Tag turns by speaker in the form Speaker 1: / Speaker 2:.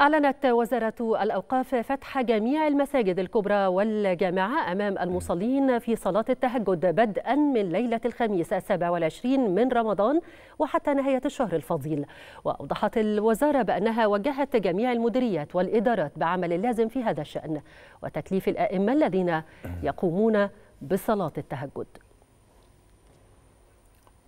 Speaker 1: أعلنت وزارة الأوقاف فتح جميع المساجد الكبرى والجامعة أمام المصلين في صلاة التهجد بدءا من ليلة الخميس السابع والعشرين من رمضان وحتى نهاية الشهر الفضيل وأوضحت الوزارة بأنها وجهت جميع المديريات والإدارات بعمل اللازم في هذا الشأن وتكليف الأئمة الذين يقومون بصلاة التهجد